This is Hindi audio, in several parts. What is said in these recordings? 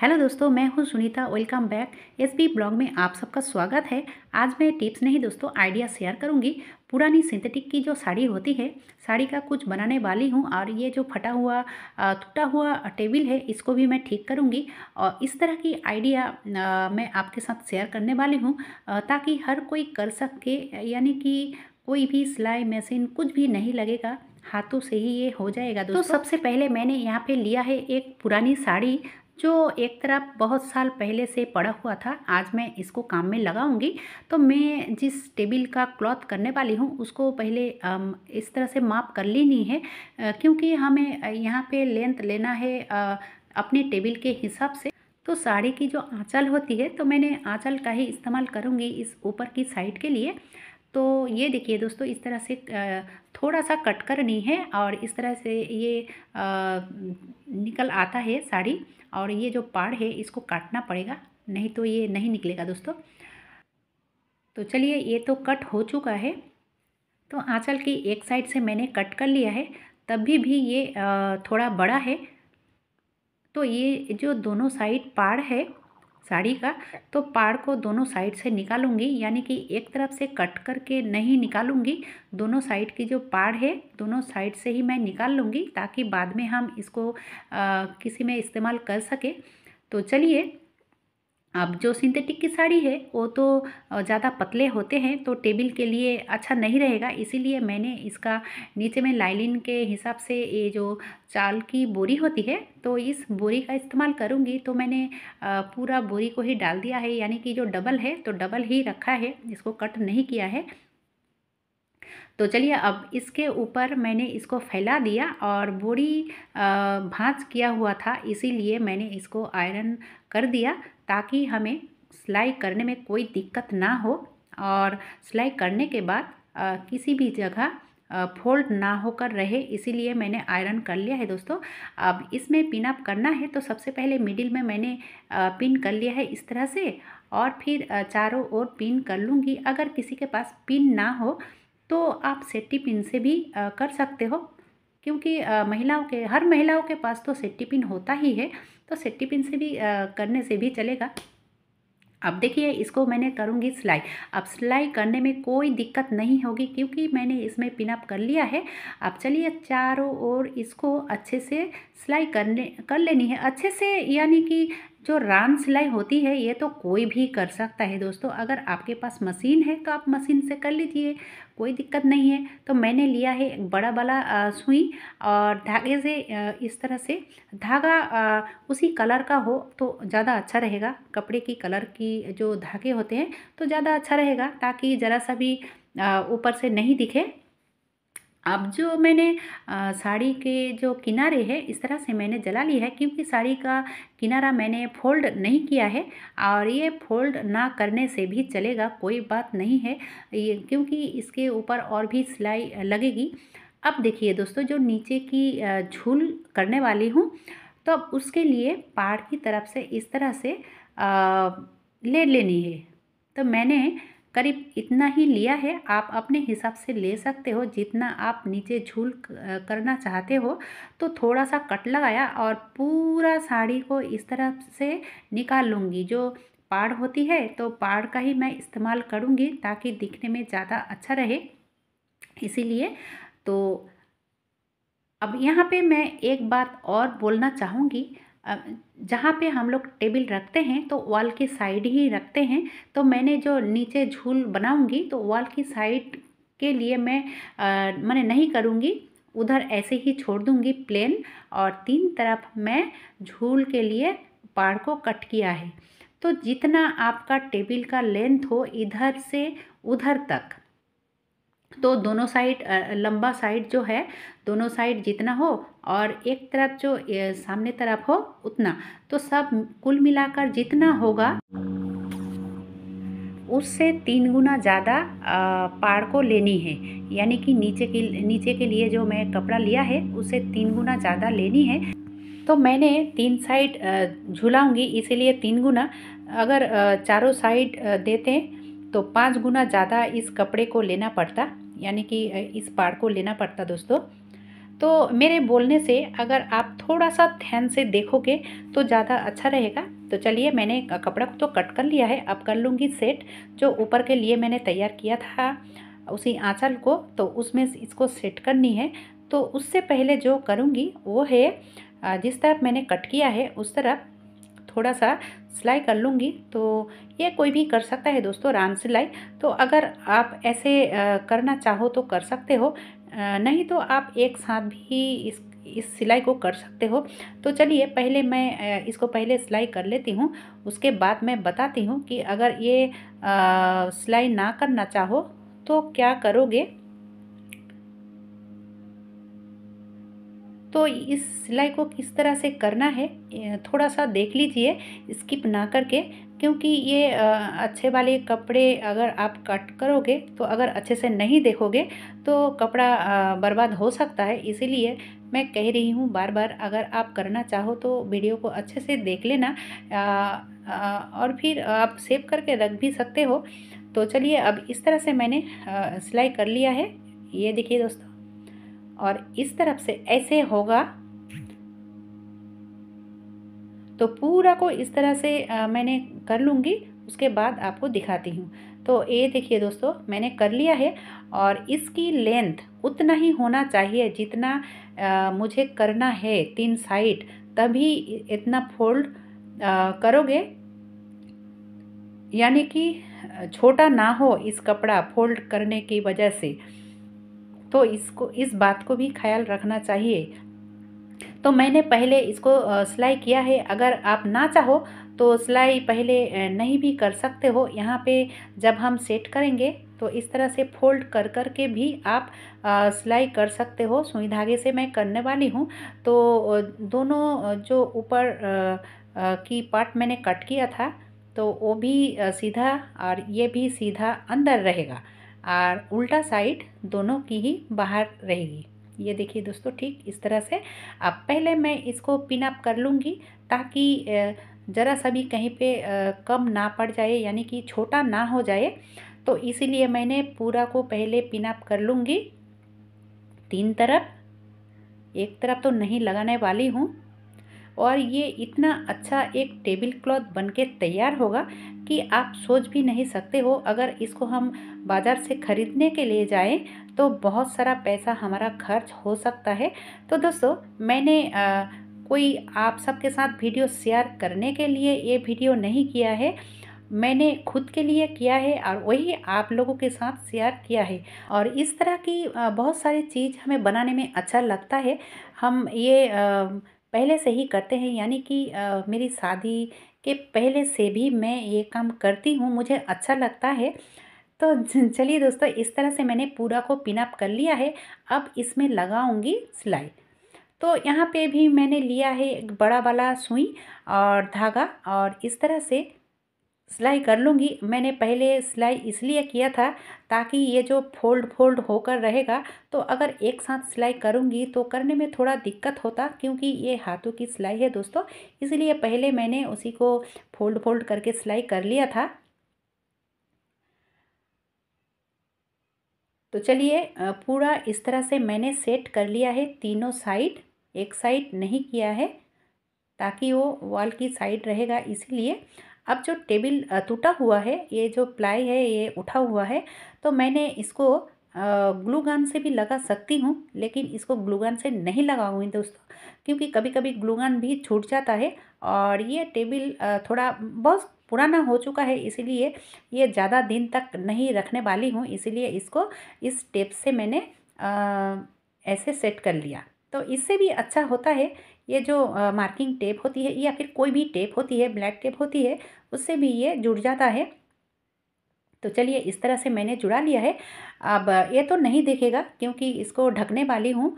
हेलो दोस्तों मैं हूँ Sunita welcome back S B blog में आप सबका स्वागत है आज मैं टिप्स नहीं दोस्तों आइडिया शेयर करूंगी पुरानी सिंथेटिक की जो साड़ी होती है साड़ी का कुछ बनाने वाली हूँ और ये जो फटा हुआ टूटा हुआ टेबल है इसको भी मैं ठीक करूँगी और इस तरह की आइडिया मैं आपके साथ शेयर करने वाली हूँ ताकि हर कोई कर सके यानी कि कोई भी सिलाई मशीन कुछ भी नहीं लगेगा हाथों से ही ये हो जाएगा तो दोस्तों तो सबसे पहले मैंने यहाँ पे लिया है एक पुरानी साड़ी जो एक तरफ बहुत साल पहले से पड़ा हुआ था आज मैं इसको काम में लगाऊंगी तो मैं जिस टेबल का क्लॉथ करने वाली हूँ उसको पहले इस तरह से माप कर लेनी है क्योंकि हमें यहाँ पे लेंथ लेना है अपने टेबल के हिसाब से तो साड़ी की जो आँचल होती है तो मैंने आँचल का ही इस्तेमाल करूँगी इस ऊपर की साइड के लिए तो ये देखिए दोस्तों इस तरह से थोड़ा सा कट करनी है और इस तरह से ये निकल आता है साड़ी और ये जो पाड़ है इसको काटना पड़ेगा नहीं तो ये नहीं निकलेगा दोस्तों तो चलिए ये तो कट हो चुका है तो आंचल की एक साइड से मैंने कट कर लिया है तभी भी ये थोड़ा बड़ा है तो ये जो दोनों साइड पाड़ है साड़ी का तो पार को दोनों साइड से निकालूंगी यानी कि एक तरफ से कट करके नहीं निकालूंगी दोनों साइड की जो पार है दोनों साइड से ही मैं निकाल लूँगी ताकि बाद में हम इसको आ, किसी में इस्तेमाल कर सके तो चलिए अब जो सिंथेटिक की साड़ी है वो तो ज़्यादा पतले होते हैं तो टेबल के लिए अच्छा नहीं रहेगा इसीलिए मैंने इसका नीचे में लाइलिन के हिसाब से ये जो चाल की बोरी होती है तो इस बोरी का इस्तेमाल करूँगी तो मैंने पूरा बोरी को ही डाल दिया है यानी कि जो डबल है तो डबल ही रखा है इसको कट नहीं किया है तो चलिए अब इसके ऊपर मैंने इसको फैला दिया और बोरी भाँच किया हुआ था इसीलिए मैंने इसको आयरन कर दिया ताकि हमें सिलाई करने में कोई दिक्कत ना हो और सिलाई करने के बाद आ, किसी भी जगह फोल्ड ना होकर रहे इसीलिए मैंने आयरन कर लिया है दोस्तों अब इसमें पिन अप करना है तो सबसे पहले मिडिल में मैंने पिन कर लिया है इस तरह से और फिर चारों ओर पिन कर लूँगी अगर किसी के पास पिन ना हो तो आप सेट्टी पिन से भी कर सकते हो क्योंकि महिलाओं के हर महिलाओं के पास तो सेट्टी पिन होता ही है तो सेट्टी पिन से भी करने से भी चलेगा अब देखिए इसको मैंने करूँगी सिलाई अब सिलाई करने में कोई दिक्कत नहीं होगी क्योंकि मैंने इसमें पिनअप कर लिया है अब चलिए चारों ओर इसको अच्छे से सिलाई करने कर लेनी है अच्छे से यानी कि जो रान सिलाई होती है ये तो कोई भी कर सकता है दोस्तों अगर आपके पास मशीन है तो आप मशीन से कर लीजिए कोई दिक्कत नहीं है तो मैंने लिया है एक बड़ा वाला सुई और धागे से इस तरह से धागा उसी कलर का हो तो ज़्यादा अच्छा रहेगा कपड़े की कलर की जो धागे होते हैं तो ज़्यादा अच्छा रहेगा ताकि ज़रा सा भी ऊपर से नहीं दिखे अब जो मैंने साड़ी के जो किनारे है इस तरह से मैंने जला ली है क्योंकि साड़ी का किनारा मैंने फोल्ड नहीं किया है और ये फोल्ड ना करने से भी चलेगा कोई बात नहीं है ये क्योंकि इसके ऊपर और भी सिलाई लगेगी अब देखिए दोस्तों जो नीचे की झूल करने वाली हूँ तो अब उसके लिए पहाड़ की तरफ से इस तरह से आ, ले लेनी है तो मैंने करीब इतना ही लिया है आप अपने हिसाब से ले सकते हो जितना आप नीचे झूल करना चाहते हो तो थोड़ा सा कट लगाया और पूरा साड़ी को इस तरह से निकाल लूँगी जो पाड़ होती है तो पाड़ का ही मैं इस्तेमाल करूँगी ताकि दिखने में ज़्यादा अच्छा रहे इसीलिए तो अब यहाँ पे मैं एक बात और बोलना चाहूँगी जहाँ पे हम लोग टेबल रखते हैं तो वॉल की साइड ही रखते हैं तो मैंने जो नीचे झूल बनाऊँगी तो वॉल की साइड के लिए मैं मैंने नहीं करूँगी उधर ऐसे ही छोड़ दूँगी प्लेन और तीन तरफ मैं झूल के लिए पहाड़ को कट किया है तो जितना आपका टेबल का लेंथ हो इधर से उधर तक तो दोनों साइड लंबा साइड जो है दोनों साइड जितना हो और एक तरफ जो सामने तरफ हो उतना तो सब कुल मिलाकर जितना होगा उससे तीन गुना ज़्यादा पार को लेनी है यानी कि नीचे के नीचे के लिए जो मैं कपड़ा लिया है उससे तीन गुना ज़्यादा लेनी है तो मैंने तीन साइड झुलाऊंगी इसीलिए तीन गुना अगर चारों साइड देते तो पाँच गुना ज़्यादा इस कपड़े को लेना पड़ता यानी कि इस पार को लेना पड़ता दोस्तों तो मेरे बोलने से अगर आप थोड़ा सा ध्यान से देखोगे तो ज़्यादा अच्छा रहेगा तो चलिए मैंने कपड़ा को तो कट कर लिया है अब कर लूँगी सेट जो ऊपर के लिए मैंने तैयार किया था उसी आँचल को तो उसमें इसको सेट करनी है तो उससे पहले जो करूँगी वो है जिस तरफ मैंने कट किया है उस तरफ थोड़ा सा सिलाई कर लूँगी तो ये कोई भी कर सकता है दोस्तों राम सिलाई तो अगर आप ऐसे करना चाहो तो कर सकते हो नहीं तो आप एक साथ भी इस इस सिलाई को कर सकते हो तो चलिए पहले मैं इसको पहले सिलाई कर लेती हूँ उसके बाद मैं बताती हूँ कि अगर ये सिलाई ना करना चाहो तो क्या करोगे तो इस सिलाई को किस तरह से करना है थोड़ा सा देख लीजिए स्किप ना करके क्योंकि ये अच्छे वाले कपड़े अगर आप कट करोगे तो अगर अच्छे से नहीं देखोगे तो कपड़ा बर्बाद हो सकता है इसीलिए मैं कह रही हूँ बार बार अगर आप करना चाहो तो वीडियो को अच्छे से देख लेना और फिर आप सेव करके रख भी सकते हो तो चलिए अब इस तरह से मैंने सिलाई कर लिया है ये देखिए दोस्तों और इस तरफ से ऐसे होगा तो पूरा को इस तरह से आ, मैंने कर लूँगी उसके बाद आपको दिखाती हूँ तो ये देखिए दोस्तों मैंने कर लिया है और इसकी लेंथ उतना ही होना चाहिए जितना आ, मुझे करना है तीन साइड तभी इतना फोल्ड करोगे यानी कि छोटा ना हो इस कपड़ा फोल्ड करने की वजह से तो इसको इस बात को भी ख्याल रखना चाहिए तो मैंने पहले इसको सिलाई किया है अगर आप ना चाहो तो सिलाई पहले नहीं भी कर सकते हो यहाँ पे जब हम सेट करेंगे तो इस तरह से फोल्ड कर कर के भी आप सिलाई कर सकते हो सुई धागे से मैं करने वाली हूँ तो दोनों जो ऊपर की पार्ट मैंने कट किया था तो वो भी सीधा और ये भी सीधा अंदर रहेगा और उल्टा साइड दोनों की ही बाहर रहेगी ये देखिए दोस्तों ठीक इस तरह से अब पहले मैं इसको पिन अप कर लूँगी ताकि ज़रा सा भी कहीं पे कम ना पड़ जाए यानी कि छोटा ना हो जाए तो इसीलिए मैंने पूरा को पहले पिन अप कर लूँगी तीन तरफ एक तरफ तो नहीं लगाने वाली हूँ और ये इतना अच्छा एक टेबल क्लॉथ बन के तैयार होगा कि आप सोच भी नहीं सकते हो अगर इसको हम बाज़ार से ख़रीदने के लिए जाएं तो बहुत सारा पैसा हमारा खर्च हो सकता है तो दोस्तों मैंने आ, कोई आप सबके साथ वीडियो शेयर करने के लिए ये वीडियो नहीं किया है मैंने खुद के लिए किया है और वही आप लोगों के साथ शेयर किया है और इस तरह की बहुत सारी चीज़ हमें बनाने में अच्छा लगता है हम ये पहले से ही करते हैं यानी कि मेरी शादी के पहले से भी मैं ये काम करती हूँ मुझे अच्छा लगता है तो चलिए दोस्तों इस तरह से मैंने पूरा को पिनअप कर लिया है अब इसमें लगाऊंगी सिलाई तो यहाँ पे भी मैंने लिया है एक बड़ा वाला सुई और धागा और इस तरह से सिलाई कर लूँगी मैंने पहले सिलाई इसलिए किया था ताकि ये जो फोल्ड फोल्ड होकर रहेगा तो अगर एक साथ सिलाई करूँगी तो करने में थोड़ा दिक्कत होता क्योंकि ये हाथों की सिलाई है दोस्तों इसलिए पहले मैंने उसी को फोल्ड फोल्ड करके सिलाई कर लिया था तो चलिए पूरा इस तरह से मैंने सेट कर लिया है तीनों साइड एक साइड नहीं किया है ताकि वो वॉल की साइड रहेगा इसीलिए अब जो टेबल टूटा हुआ है ये जो प्लाई है ये उठा हुआ है तो मैंने इसको ग्लू गन से भी लगा सकती हूँ लेकिन इसको ग्लू गन से नहीं लगाऊंगी दोस्तों क्योंकि कभी कभी ग्लू गन भी छूट जाता है और ये टेबल थोड़ा बहुत पुराना हो चुका है इसीलिए ये ज़्यादा दिन तक नहीं रखने वाली हूँ इसीलिए इसको इस टेप से मैंने आ, ऐसे सेट कर लिया तो इससे भी अच्छा होता है ये जो मार्किंग टेप होती है या फिर कोई भी टेप होती है ब्लैक टेप होती है उससे भी ये जुड़ जाता है तो चलिए इस तरह से मैंने जुड़ा लिया है अब ये तो नहीं देखेगा क्योंकि इसको ढकने वाली हूँ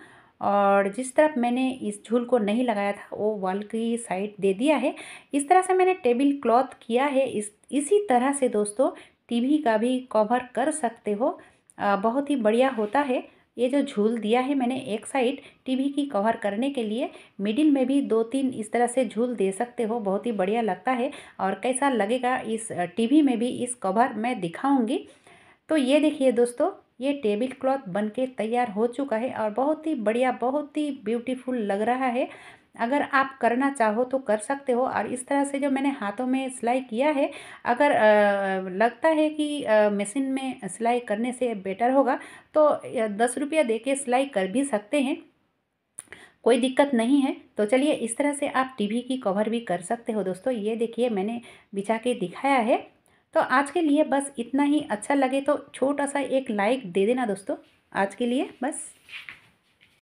और जिस तरफ मैंने इस झूल को नहीं लगाया था वो वॉल की साइड दे दिया है इस तरह से मैंने टेबल क्लॉथ किया है इस इसी तरह से दोस्तों टीवी का भी कवर कर सकते हो बहुत ही बढ़िया होता है ये जो झूल दिया है मैंने एक साइड टीवी की कवर करने के लिए मिडिल में भी दो तीन इस तरह से झूल दे सकते हो बहुत ही बढ़िया लगता है और कैसा लगेगा इस टीवी में भी इस कवर मैं दिखाऊंगी तो ये देखिए दोस्तों ये टेबल क्लॉथ बनके तैयार हो चुका है और बहुत ही बढ़िया बहुत ही ब्यूटीफुल लग रहा है अगर आप करना चाहो तो कर सकते हो और इस तरह से जो मैंने हाथों में सिलाई किया है अगर लगता है कि मशीन में सिलाई करने से बेटर होगा तो दस रुपया दे के सिलाई कर भी सकते हैं कोई दिक्कत नहीं है तो चलिए इस तरह से आप टीवी की कवर भी कर सकते हो दोस्तों ये देखिए मैंने बिछा के दिखाया है तो आज के लिए बस इतना ही अच्छा लगे तो छोटा सा एक लाइक दे देना दोस्तों आज के लिए बस